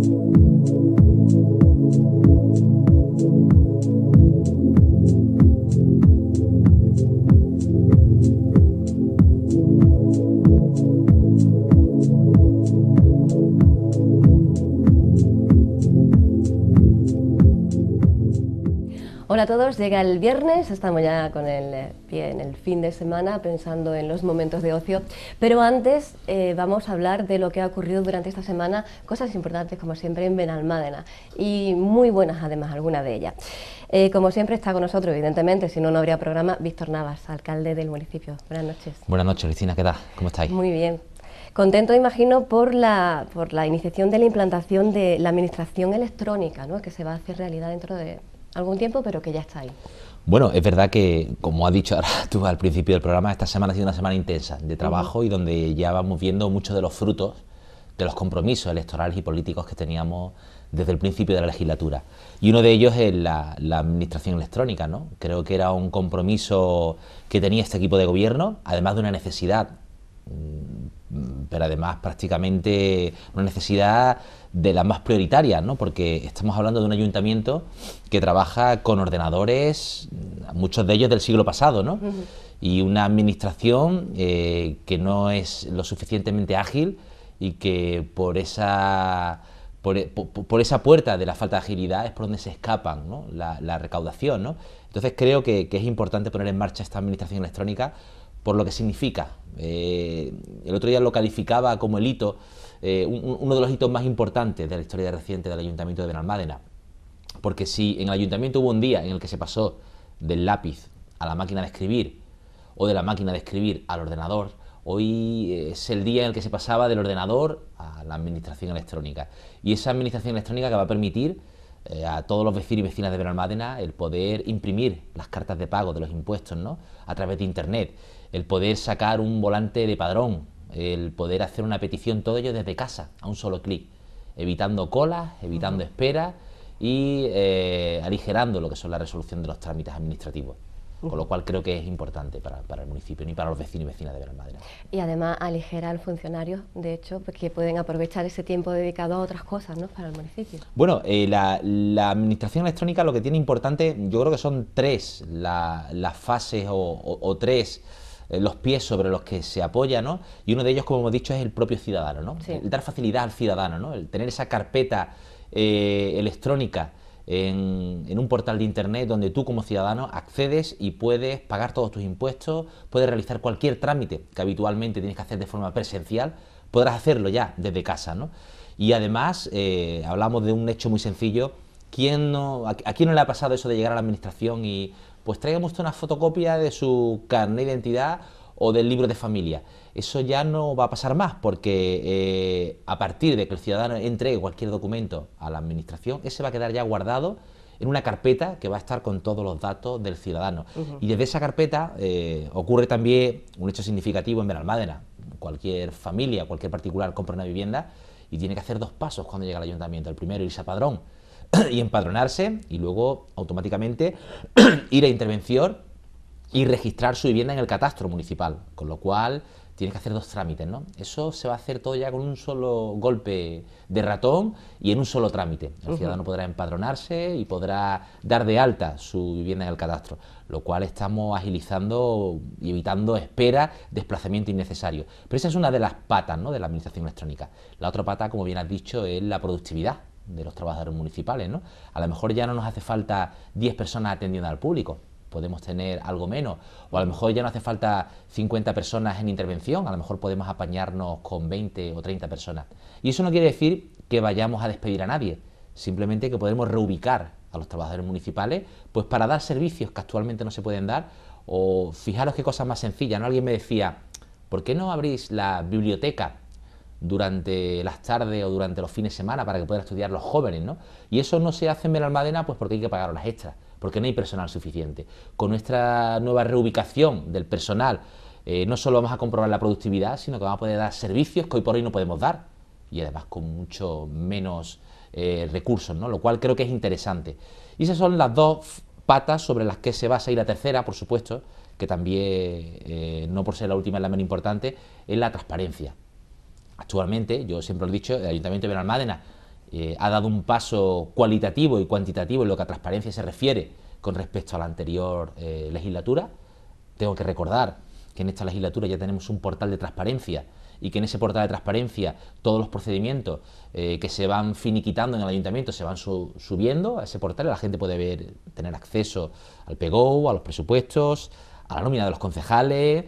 thank you Hola a todos, llega el viernes, estamos ya con el eh, pie en el fin de semana pensando en los momentos de ocio, pero antes eh, vamos a hablar de lo que ha ocurrido durante esta semana, cosas importantes como siempre en Benalmádena y muy buenas además algunas de ellas. Eh, como siempre está con nosotros, evidentemente, si no, no habría programa, Víctor Navas, alcalde del municipio. Buenas noches. Buenas noches, Cristina, ¿qué tal? ¿Cómo estáis? Muy bien. Contento, imagino, por la, por la iniciación de la implantación de la administración electrónica, ¿no? que se va a hacer realidad dentro de, algún tiempo, pero que ya está ahí. Bueno, es verdad que, como has dicho ahora tú al principio del programa, esta semana ha sido una semana intensa de trabajo y donde ya vamos viendo muchos de los frutos de los compromisos electorales y políticos que teníamos desde el principio de la legislatura. Y uno de ellos es la, la, administración electrónica, ¿no? Creo que era un compromiso que tenía este equipo de gobierno, además de una necesidad, mm, pero además prácticamente una necesidad de las más prioritarias, ¿no? porque estamos hablando de un ayuntamiento que trabaja con ordenadores, muchos de ellos del siglo pasado, ¿no? y una administración eh, que no es lo suficientemente ágil y que por esa, e, por, esa puerta de la falta de agilidad es por donde se escapan ¿no? la, recaudación. ¿no? Entonces creo que es importante poner en marcha esta administración electrónica por lo que significa. Eh, el otro día lo calificaba como el hito, eh, uno de los hitos más importantes de la historia reciente del Ayuntamiento de Benalmádena. Porque si en el Ayuntamiento hubo un día en el que se pasó del lápiz a la máquina de escribir o de la máquina de escribir al ordenador, hoy es el día en el que se pasaba del ordenador a la administración electrónica. Y esa administración electrónica que va a permitir eh, a todos los vecinos y vecinas de Benalmádena el poder imprimir las cartas de pago de los impuestos ¿no? a través de Internet, el poder sacar un volante de padrón, el poder hacer una petición, todo ello desde casa, a un solo clic, evitando colas, evitando espera esperas y eh, aligerando lo que son la resolución de los trámites administrativos. Con lo cual creo que es importante para, para el municipio y para los vecinos y vecinas de Madera. Y además aligera al funcionario, de hecho, pues, que pueden aprovechar ese tiempo dedicado a otras cosas ¿no? para el municipio. Bueno, eh, la, administración electrónica lo que tiene importante, yo creo que son tres las fases o, tres eh, los pies sobre los que se apoya, ¿no? Y uno de ellos, como hemos dicho, es el propio ciudadano, ¿no? El dar facilidad al ciudadano, ¿no? El tener esa carpeta eh, electrónica en, un portal de internet donde tú como ciudadano accedes y puedes pagar todos tus impuestos, puedes realizar cualquier trámite que habitualmente tienes que hacer de forma presencial, podrás hacerlo ya desde casa. ¿no? Y además, eh, hablamos de un hecho muy sencillo, ¿quién a, quién no le ha pasado eso de llegar a la administración y pues traigamos una fotocopia de su carnet de identidad o del libro de familia. Eso ya no va a pasar más porque eh, a partir de que el ciudadano entregue cualquier documento a la administración, ese va a quedar ya guardado en una carpeta que va a estar con todos los datos del ciudadano. Y desde esa carpeta eh, ocurre también un hecho significativo en Benalmádena. Cualquier familia, cualquier particular compra una vivienda y tiene que hacer dos pasos cuando llega al ayuntamiento. El primero, irse a padrón y empadronarse y luego automáticamente ir a intervención y registrar su vivienda en el catastro municipal, con lo cual tiene que hacer dos trámites, ¿no? Eso se va a hacer todo ya con un solo golpe de ratón y en un solo trámite. El ciudadano podrá empadronarse y podrá dar de alta su vivienda en el catastro, lo cual estamos agilizando y evitando espera, desplazamiento innecesario. Pero esa es una de las patas ¿no? de la administración electrónica. La otra pata, como bien has dicho, es la productividad de los trabajadores municipales, ¿no? A lo mejor ya no nos hace falta 10 personas atendiendo al público, podemos tener algo menos, o a lo mejor ya no hace falta 50 personas en intervención, a lo mejor podemos apañarnos con 20 o 30 personas. Y eso no quiere decir que vayamos a despedir a nadie, simplemente que podemos reubicar a los trabajadores municipales pues para dar servicios que actualmente no se pueden dar, o fijaros qué cosa más sencilla, ¿no? Alguien me decía, ¿por qué no abrís la biblioteca durante las tardes o durante los fines de semana para que puedan estudiar los jóvenes, ¿no? Y eso no se hace en Benalmádena pues porque hay que pagar las extras porque no hay personal suficiente. Con nuestra nueva reubicación del personal, eh, no solo vamos a comprobar la productividad, sino que vamos a poder dar servicios que hoy por hoy no podemos dar y además con mucho menos eh, recursos, ¿no? lo cual creo que es interesante. Y esas son las dos patas sobre las que se basa y la tercera, por supuesto, que también, eh, no por ser la última, es la menos importante, es la transparencia. Actualmente, yo siempre lo he dicho, el Ayuntamiento de Benalmádena eh, ha dado un paso cualitativo y cuantitativo en lo que a transparencia se refiere con respecto a la anterior eh, legislatura. Tengo que recordar que en esta legislatura ya tenemos un portal de transparencia y que en ese portal de transparencia todos los procedimientos eh, que se van finiquitando en el ayuntamiento se van subiendo a ese portal y la gente puede ver, tener acceso al PGO, a los presupuestos, a la nómina de los concejales,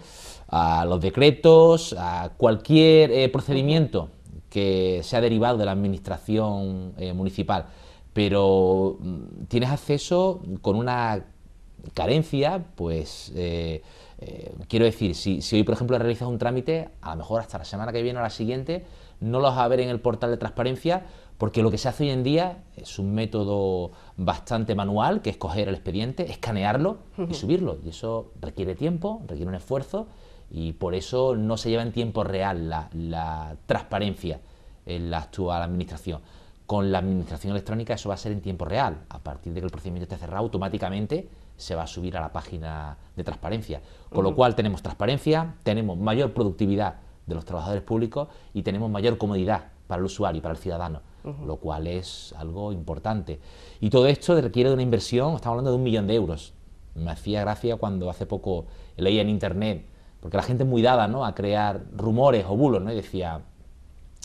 a los decretos, a cualquier procedimiento que se ha derivado de la administración eh, municipal, pero mm, tienes acceso con una carencia, pues eh, eh, quiero decir, si, si, hoy por ejemplo realizas un trámite, a lo mejor hasta la semana que viene o la siguiente, no lo vas a ver en el portal de transparencia, porque lo que se hace hoy en día es un método bastante manual, que es coger el expediente, escanearlo y subirlo, y eso requiere tiempo, requiere un esfuerzo, y por eso no se lleva en tiempo real la, transparencia en la actual administración. Con la administración electrónica eso va a ser en tiempo real. A partir de que el procedimiento esté cerrado, automáticamente se va a subir a la página de transparencia. Con lo cual tenemos transparencia, tenemos mayor productividad de los trabajadores públicos y tenemos mayor comodidad para el usuario y para el ciudadano, lo cual es algo importante. Y todo esto requiere de una inversión, estamos hablando de un millón de euros. Me hacía gracia cuando hace poco leí en internet porque la gente es muy dada a crear rumores o bulos, ¿no? y decía,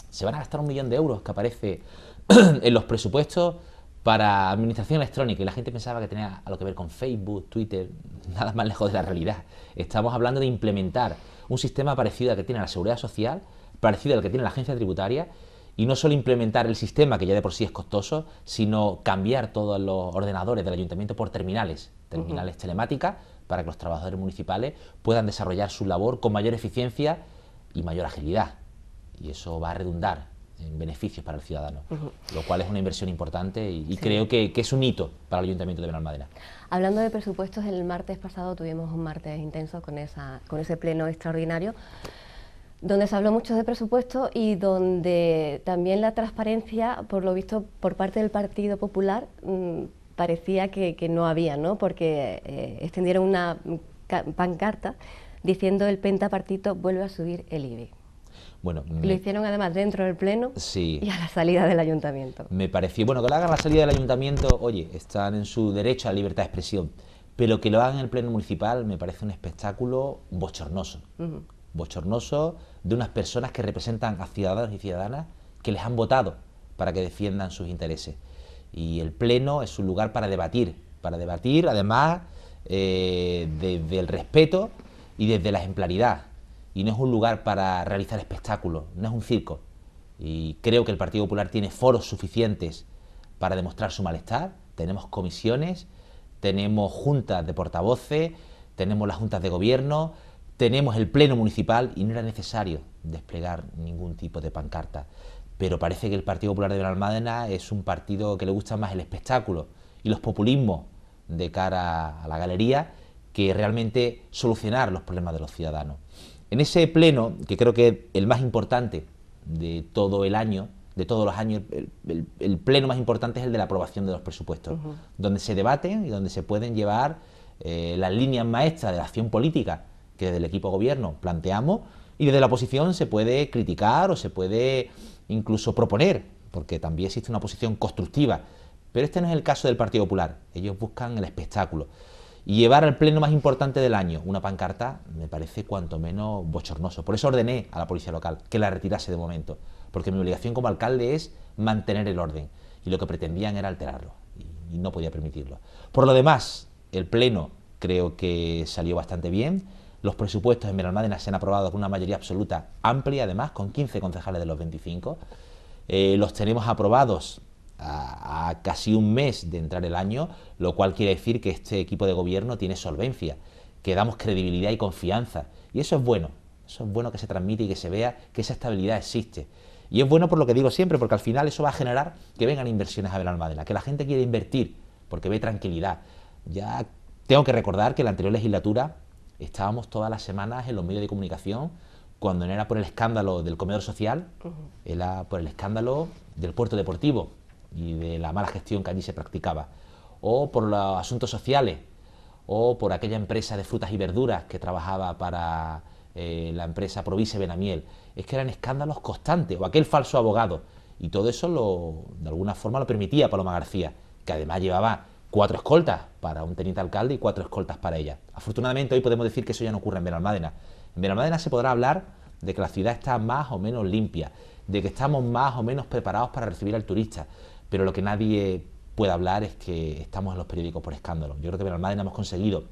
se van a gastar un millón de euros que aparece en los presupuestos para administración electrónica y la gente pensaba que tenía algo que ver con Facebook, Twitter, nada más lejos de la realidad. Estamos hablando de implementar un sistema parecido al que tiene la seguridad social, parecido al que tiene la agencia tributaria y no solo implementar el sistema, que ya de por sí es costoso, sino cambiar todos los ordenadores del ayuntamiento por terminales, terminales telemáticas, para que los trabajadores municipales puedan desarrollar su labor con mayor eficiencia y mayor agilidad. Y eso va a redundar en beneficios para el ciudadano, lo cual es una inversión importante y, creo que, es un hito para el Ayuntamiento de Madera. Hablando de presupuestos, el martes pasado tuvimos un martes intenso con, esa, con ese pleno extraordinario, donde se habló mucho de presupuesto y donde también la transparencia, por lo visto, por parte del Partido Popular, mm, parecía que, no había, ¿no? porque eh, extendieron una pancarta diciendo el pentapartito vuelve a subir el IBE. Bueno, Lo hicieron además dentro del Pleno y a la salida del Ayuntamiento. Me pareció, bueno, que lo hagan a la salida del Ayuntamiento, oye, están en su derecho a libertad de expresión, pero que lo hagan en el Pleno Municipal me parece un espectáculo bochornoso, bochornoso de unas personas que representan a ciudadanos y ciudadanas que les han votado para que defiendan sus intereses y el Pleno es un lugar para debatir, para debatir además desde eh, el respeto y desde la ejemplaridad. Y no es un lugar para realizar espectáculos, no es un circo. Y creo que el Partido Popular tiene foros suficientes para demostrar su malestar. Tenemos comisiones, tenemos juntas de portavoces, tenemos las juntas de gobierno, tenemos el Pleno Municipal y no era necesario desplegar ningún tipo de pancarta pero parece que el Partido Popular de Benalmádena es un partido que le gusta más el espectáculo y los populismos de cara a la galería que realmente solucionar los problemas de los ciudadanos. En ese pleno, que creo que es el más importante de todo el año, de todos los años, el, pleno más importante es el de la aprobación de los presupuestos, donde se debaten y donde se pueden llevar eh, las líneas maestras de la acción política que desde el equipo gobierno planteamos y desde la oposición se puede criticar o se puede incluso proponer, porque también existe una posición constructiva. Pero este no es el caso del Partido Popular, ellos buscan el espectáculo. Y llevar al pleno más importante del año una pancarta me parece cuanto menos bochornoso. Por eso ordené a la policía local que la retirase de momento, porque mi obligación como alcalde es mantener el orden, y lo que pretendían era alterarlo, y no podía permitirlo. Por lo demás, el pleno creo que salió bastante bien. Los presupuestos en Benalmádena se han aprobado con una mayoría absoluta amplia, además, con 15 concejales de los 25. Eh, los tenemos aprobados a, casi un mes de entrar el año, lo cual quiere decir que este equipo de gobierno tiene solvencia, que damos credibilidad y confianza. Y eso es bueno, eso es bueno que se transmite y que se vea que esa estabilidad existe. Y es bueno por lo que digo siempre, porque al final eso va a generar que vengan inversiones a Benalmádena, que la gente quiera invertir, porque ve tranquilidad. Ya tengo que recordar que la anterior legislatura Estábamos todas las semanas en los medios de comunicación, cuando no era por el escándalo del comedor social, era por el escándalo del puerto deportivo y de la mala gestión que allí se practicaba, o por los asuntos sociales, o por aquella empresa de frutas y verduras que trabajaba para eh, la empresa Provise Benamiel. Es que eran escándalos constantes, o aquel falso abogado. Y todo eso lo, de alguna forma lo permitía Paloma García, que además llevaba cuatro escoltas, para un teniente alcalde y cuatro escoltas para ella. Afortunadamente hoy podemos decir que eso ya no ocurre en Benalmádena. En Benalmádena se podrá hablar de que la ciudad está más o menos limpia, de que estamos más o menos preparados para recibir al turista, pero lo que nadie puede hablar es que estamos en los periódicos por escándalo. Yo creo que en Benalmádena hemos conseguido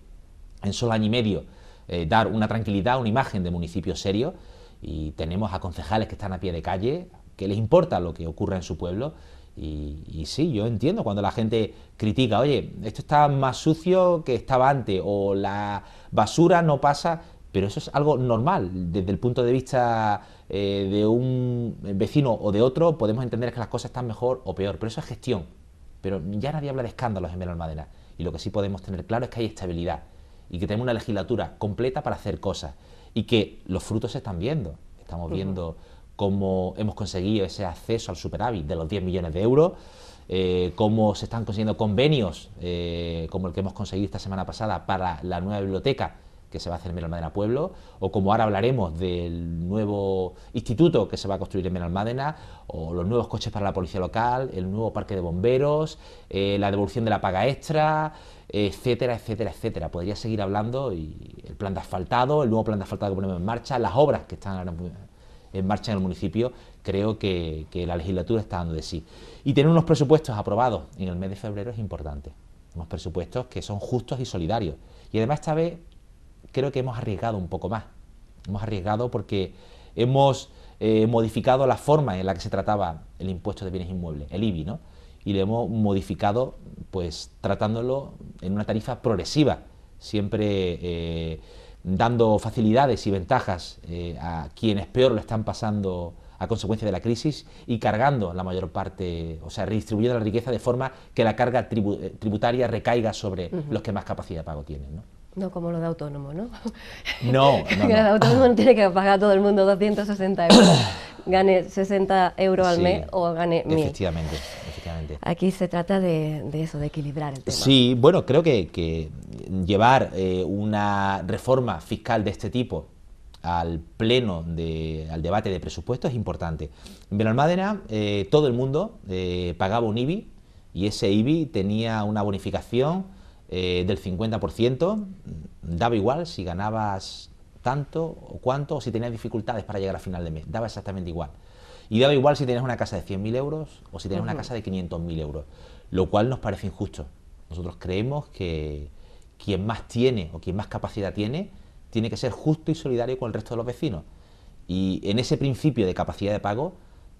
en solo año y medio eh, dar una tranquilidad, una imagen de municipio serio y tenemos a concejales que están a pie de calle, que les importa lo que ocurra en su pueblo y, sí, yo entiendo cuando la gente critica, oye, esto está más sucio que estaba antes, o la basura no pasa, pero eso es algo normal. Desde el punto de vista eh, de un vecino o de otro, podemos entender que las cosas están mejor o peor, pero eso es gestión. Pero ya nadie habla de escándalos en Madera, Y lo que sí podemos tener claro es que hay estabilidad y que tenemos una legislatura completa para hacer cosas y que los frutos se están viendo. Estamos viendo cómo hemos conseguido ese acceso al superávit de los 10 millones de euros, eh, cómo se están consiguiendo convenios eh, como el que hemos conseguido esta semana pasada para la nueva biblioteca que se va a hacer en Menalmádena Pueblo, o como ahora hablaremos del nuevo instituto que se va a construir en Menalmádena, o los nuevos coches para la policía local, el nuevo parque de bomberos, eh, la devolución de la paga extra, etcétera, etcétera, etcétera. Podría seguir hablando y el plan de asfaltado, el nuevo plan de asfaltado que ponemos en marcha, las obras que están ahora en marcha en el municipio, creo que, la legislatura está dando de sí. Y tener unos presupuestos aprobados en el mes de febrero es importante, unos presupuestos que son justos y solidarios. Y además esta vez creo que hemos arriesgado un poco más, hemos arriesgado porque hemos eh, modificado la forma en la que se trataba el impuesto de bienes inmuebles, el IBI, ¿no? y lo hemos modificado pues tratándolo en una tarifa progresiva, siempre eh, dando facilidades y ventajas eh, a quienes peor lo están pasando a consecuencia de la crisis y cargando la mayor parte, o sea, redistribuyendo la riqueza de forma que la carga eh, tributaria recaiga sobre los que más capacidad de pago tienen. ¿no? como lo de autónomo, ¿no? No, no, el autónomo no tiene que pagar a todo el mundo 260 euros. Gane 60 euros al mes o gane 1000. Efectivamente, efectivamente. Aquí se trata de, eso, de equilibrar el tema. Sí, bueno, creo que, que llevar eh, una reforma fiscal de este tipo al pleno, de, al debate de presupuesto, es importante. En Benalmádena eh, todo el mundo eh, pagaba un IBI y ese IBI tenía una bonificación del 50%, daba igual si ganabas tanto o cuánto, o si tenías dificultades para llegar a final de mes, daba exactamente igual. Y daba igual si tenías una casa de 100.000 euros o si tenías una casa de 500.000 euros, lo cual nos parece injusto. Nosotros creemos que, quien más tiene o quien más capacidad tiene, tiene que ser justo y solidario con el resto de los vecinos. Y en ese principio de capacidad de pago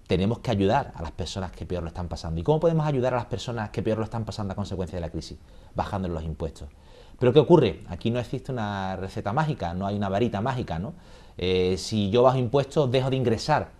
tenemos que ayudar a las personas que peor lo están pasando. ¿Y cómo podemos ayudar a las personas que peor lo están pasando a consecuencia de la crisis? Bajando los impuestos. Pero ¿qué ocurre? Aquí no existe una receta mágica, no hay una varita mágica, ¿no? Eh, si yo bajo impuestos, dejo de ingresar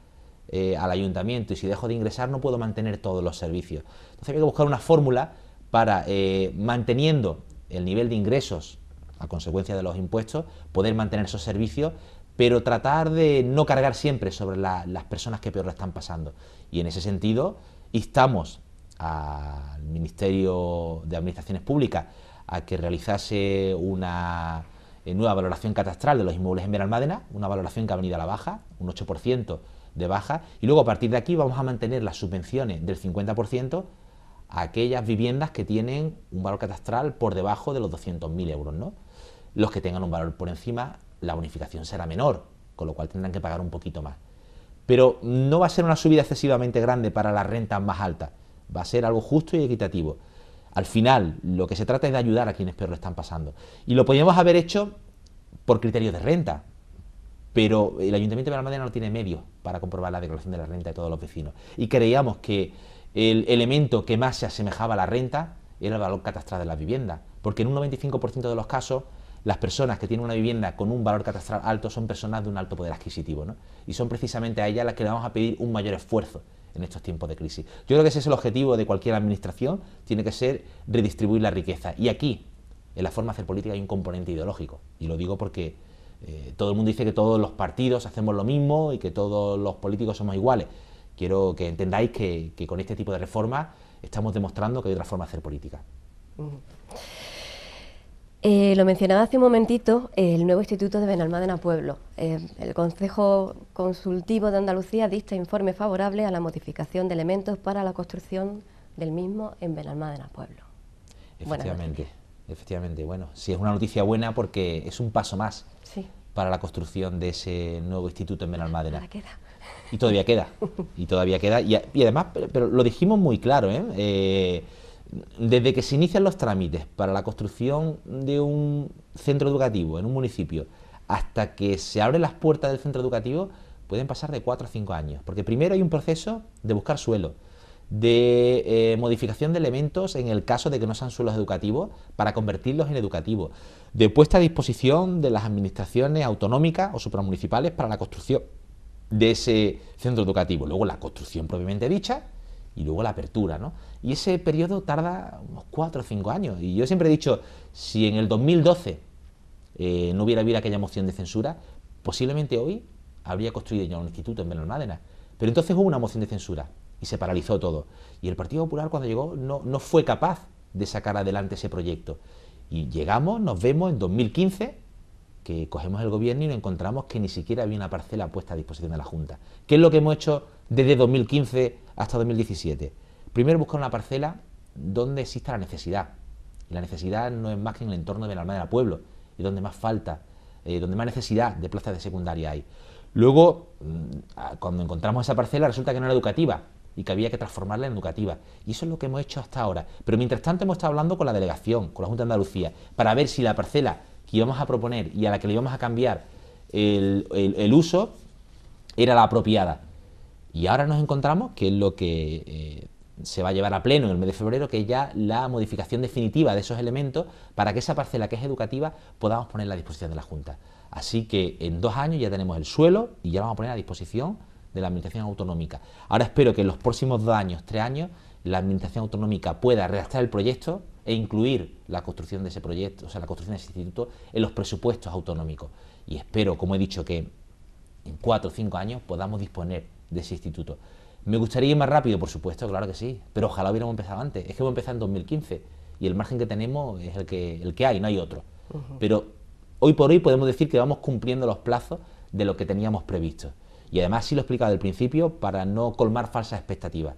eh, al ayuntamiento y si dejo de ingresar no puedo mantener todos los servicios. Entonces hay que buscar una fórmula para, eh, manteniendo el nivel de ingresos a consecuencia de los impuestos, poder mantener esos servicios, pero tratar de no cargar siempre sobre las personas que peor lo están pasando. Y en ese sentido, instamos al Ministerio de Administraciones Públicas a que realizase una eh, nueva valoración catastral de los inmuebles en Benalmádena, una valoración que ha venido a la baja, un 8% de baja, y luego a partir de aquí vamos a mantener las subvenciones del 50% aquellas viviendas que tienen un valor catastral por debajo de los 200.000 euros. Los que tengan un valor por encima, la bonificación será menor, con lo cual tendrán que pagar un poquito más. Pero no va a ser una subida excesivamente grande para las rentas más altas, va a ser algo justo y equitativo. Al final, lo que se trata es de ayudar a quienes peor lo están pasando. Y lo podríamos haber hecho por criterios de renta, pero el Ayuntamiento de Benalmádena no tiene medios para comprobar la declaración de la renta de todos los vecinos. Y creíamos que el elemento que más se asemejaba a la renta era el valor catastral de la vivienda, porque en un 95% de los casos las personas que tienen una vivienda con un valor catastral alto son personas de un alto poder adquisitivo, Y son precisamente a ellas las que le vamos a pedir un mayor esfuerzo en estos tiempos de crisis. Yo creo que ese es el objetivo de cualquier administración, tiene que ser redistribuir la riqueza. Y aquí, en la forma de hacer política, hay un componente ideológico. Y lo digo porque eh, todo el mundo dice que todos los partidos hacemos lo mismo y que todos los políticos somos iguales quiero que entendáis que, con este tipo de reformas estamos demostrando que hay otra forma de hacer política. Eh, lo mencionaba hace un momentito, el nuevo Instituto de Benalmádena Pueblo. Eh, el Consejo Consultivo de Andalucía dicta informe favorable a la modificación de elementos para la construcción del mismo en Benalmádena Pueblo. Efectivamente, efectivamente. Bueno, sí es una noticia buena porque es un paso más para la construcción de ese nuevo instituto en Benalmádena. queda. Y todavía queda, y todavía queda, y, además, pero, lo dijimos muy claro, ¿eh? ¿eh? desde que se inician los trámites para la construcción de un centro educativo en un municipio hasta que se abren las puertas del centro educativo, pueden pasar de cuatro a cinco años, porque primero hay un proceso de buscar suelo, de eh, modificación de elementos en el caso de que no sean suelos educativos para convertirlos en educativos, de puesta a disposición de las administraciones autonómicas o supramunicipales para la construcción de ese centro educativo. Luego la construcción propiamente dicha y luego la apertura, ¿no? Y ese periodo tarda unos 4 o 5 años. Y yo siempre he dicho, si en el 2012 eh, no hubiera habido aquella moción de censura, posiblemente hoy habría construido ya un instituto en Benalmádena. Pero entonces hubo una moción de censura y se paralizó todo. Y el Partido Popular cuando llegó no, no fue capaz de sacar adelante ese proyecto. Y llegamos, nos vemos en 2015 que cogemos el gobierno y nos encontramos que ni siquiera había una parcela puesta a disposición de la Junta. ¿Qué es lo que hemos hecho desde 2015 hasta 2017? Primero buscar una parcela donde exista la necesidad. Y la necesidad no es más que en el entorno de la de del Pueblo, y donde más falta, eh, donde más necesidad de plazas de secundaria hay. Luego, mm, cuando encontramos esa parcela, resulta que no era educativa, y que había que transformarla en educativa. Y eso es lo que hemos hecho hasta ahora. Pero mientras tanto hemos estado hablando con la delegación, con la Junta de Andalucía, para ver si la parcela que íbamos a proponer y a la que le íbamos a cambiar el, uso era la apropiada. Y ahora nos encontramos que es lo que eh, se va a llevar a pleno en el mes de febrero, que es ya la modificación definitiva de esos elementos para que esa parcela que es educativa podamos ponerla a disposición de la Junta. Así que en dos años ya tenemos el suelo y ya vamos a poner a disposición de la Administración Autonómica. Ahora espero que en los próximos dos años, tres años, la Administración Autonómica pueda redactar el proyecto, e incluir la construcción de ese proyecto, o sea, la construcción de ese instituto en los presupuestos autonómicos. Y espero, como he dicho, que en cuatro o cinco años podamos disponer de ese instituto. Me gustaría ir más rápido, por supuesto, claro que sí, pero ojalá hubiéramos empezado antes. Es que hemos empezado en 2015 y el margen que tenemos es el que, el que hay, no hay otro. Pero hoy por hoy podemos decir que vamos cumpliendo los plazos de lo que teníamos previsto. Y además sí lo he explicado al principio para no colmar falsas expectativas.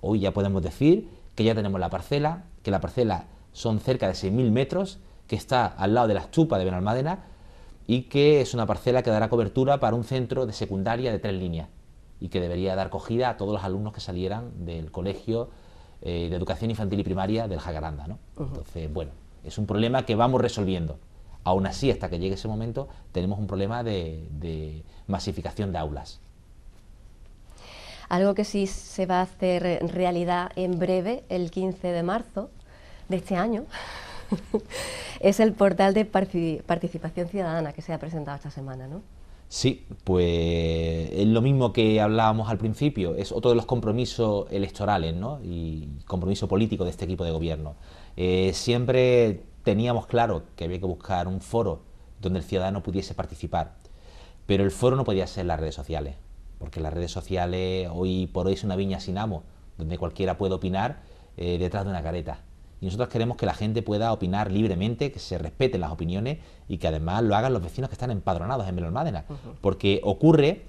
Hoy ya podemos decir que ya tenemos la parcela, que la parcela son cerca de 6.000 metros, que está al lado de la estupa de Benalmádena y que es una parcela que dará cobertura para un centro de secundaria de tres líneas y que debería dar cogida a todos los alumnos que salieran del colegio eh, de educación infantil y primaria del Jagaranda, Entonces, bueno, es un problema que vamos resolviendo. Aún así, hasta que llegue ese momento, tenemos un problema de masificación de aulas. Algo que sí se va a hacer realidad en breve, el 15 de marzo de este año, es el portal de participación ciudadana que se ha presentado esta semana, ¿no? Sí, pues es lo mismo que hablábamos al principio, es otro de los compromisos electorales ¿no? y compromiso político de este equipo de gobierno. Eh, siempre teníamos claro que había que buscar un foro donde el ciudadano pudiese participar, pero el foro no podía ser las redes sociales porque las redes sociales hoy por hoy es una viña sin amo, donde cualquiera puede opinar eh, detrás de una careta. Y nosotros queremos que la gente pueda opinar libremente, que se respeten las opiniones y que además lo hagan los vecinos que están empadronados en Benalmádena. Porque ocurre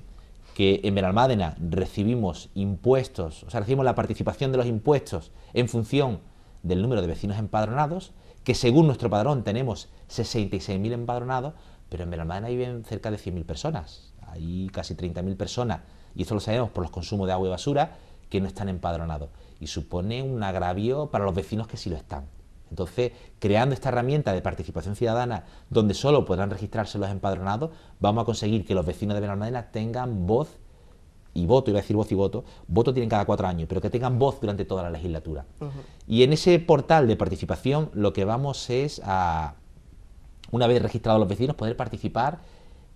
que en Benalmádena recibimos impuestos, o sea, recibimos la participación de los impuestos en función del número de vecinos empadronados, que según nuestro padrón tenemos 66.000 empadronados, pero en Benalmádena viven cerca de 100.000 personas. Hay casi 30.000 personas, y esto lo sabemos por los consumos de agua y basura, que no están empadronados. Y supone un agravio para los vecinos que sí lo están. Entonces, creando esta herramienta de participación ciudadana, donde solo podrán registrarse los empadronados, vamos a conseguir que los vecinos de Benalmádena tengan voz y voto, iba a decir voz y voto, voto tienen cada cuatro años, pero que tengan voz durante toda la legislatura. Y en ese portal de participación lo que vamos es a, una vez registrados los vecinos, poder participar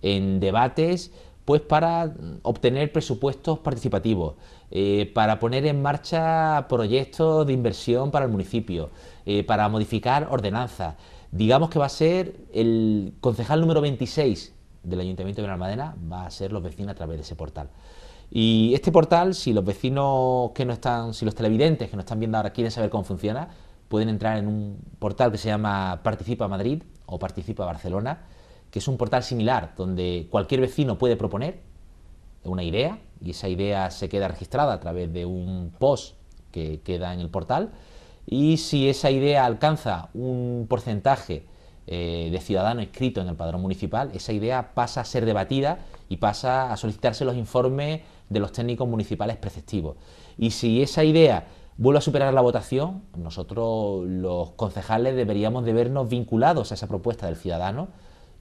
en debates, pues para obtener presupuestos participativos, eh, para poner en marcha proyectos de inversión para el municipio, eh, para modificar ordenanzas. Digamos que va a ser el concejal número 26 del Ayuntamiento de Almadena, va a ser los vecinos a través de ese portal. Y este portal, si los vecinos que no están, si los televidentes que no están viendo ahora quieren saber cómo funciona, pueden entrar en un portal que se llama Participa Madrid o Participa Barcelona que es un portal similar donde cualquier vecino puede proponer una idea y esa idea se queda registrada a través de un post que queda en el portal y si esa idea alcanza un porcentaje eh, de ciudadanos inscritos en el padrón municipal, esa idea pasa a ser debatida y pasa a solicitarse los informes de los técnicos municipales preceptivos. Y si esa idea vuelve a superar la votación, nosotros los concejales deberíamos de vernos vinculados a esa propuesta del ciudadano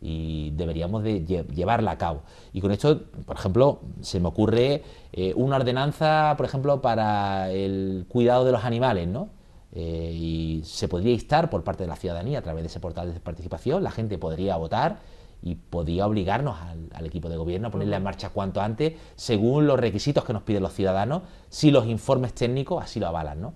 y deberíamos de llevarla a cabo. Y con esto, por ejemplo, se me ocurre eh, una ordenanza, por ejemplo, para el cuidado de los animales, ¿no? Eh, y se podría instar por parte de la ciudadanía a través de ese portal de participación, la gente podría votar y podía obligarnos al, equipo de gobierno a ponerla en marcha cuanto antes, según los requisitos que nos piden los ciudadanos, si los informes técnicos así lo avalan, ¿no?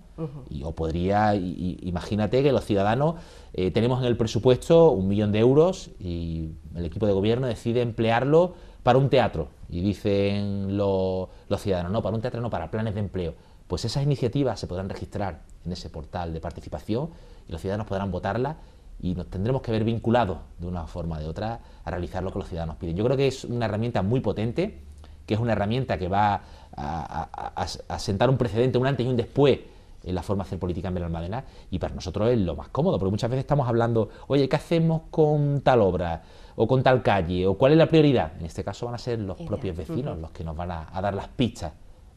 o podría, imagínate que los ciudadanos eh, tenemos en el presupuesto un millón de euros y el equipo de gobierno decide emplearlo para un teatro. Y dicen los ciudadanos, no, para un teatro no, para planes de empleo. Pues esas iniciativas se podrán registrar en ese portal de participación y los ciudadanos podrán votarlas y nos tendremos que ver vinculados de una forma o de otra a realizar lo que los ciudadanos piden. Yo creo que es una herramienta muy potente, que es una herramienta que va a, a, sentar un precedente, un antes y un después en la forma de hacer política en Benalmádena y para nosotros es lo más cómodo, porque muchas veces estamos hablando, oye, ¿qué hacemos con tal obra? o con tal calle, o cuál es la prioridad. En este caso van a ser los propios vecinos los que nos van a, a dar las pistas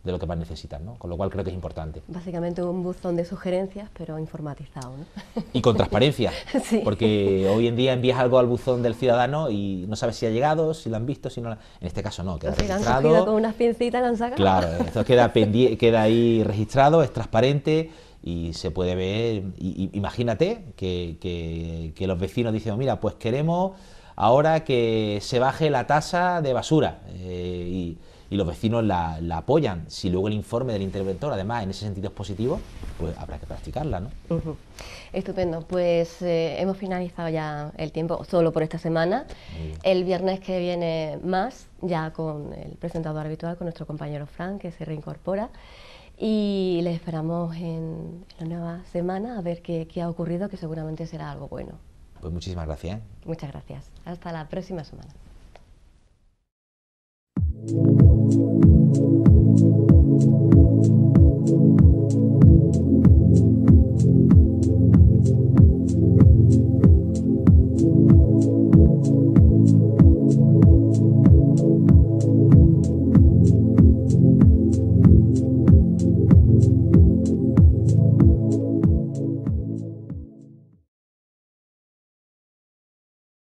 de lo que más necesitan, ¿no? con lo cual creo que es importante. Básicamente un buzón de sugerencias, pero informatizado. ¿no? Y con transparencia, porque hoy en día envías algo al buzón del ciudadano y no sabes si ha llegado, si lo han visto, si no. En este caso no, queda registrado. registrado. con unas pincitas, lo han sacado. Claro, esto queda, queda ahí registrado, es transparente y se puede ver. imagínate que, los vecinos dicen, mira, pues queremos ahora que se baje la tasa de basura. Eh, y, y los vecinos la, apoyan. Si luego el informe del interventor, además, en ese sentido es positivo, pues habrá que practicarla, ¿no? Estupendo. Pues eh, hemos finalizado ya el tiempo solo por esta semana. El viernes que viene más, ya con el presentador habitual, con nuestro compañero Frank, que se reincorpora. Y les esperamos en, la nueva semana a ver qué ha ocurrido, que seguramente será algo bueno. Pues muchísimas gracias. ¿eh? Muchas gracias. Hasta la próxima semana. Thank you.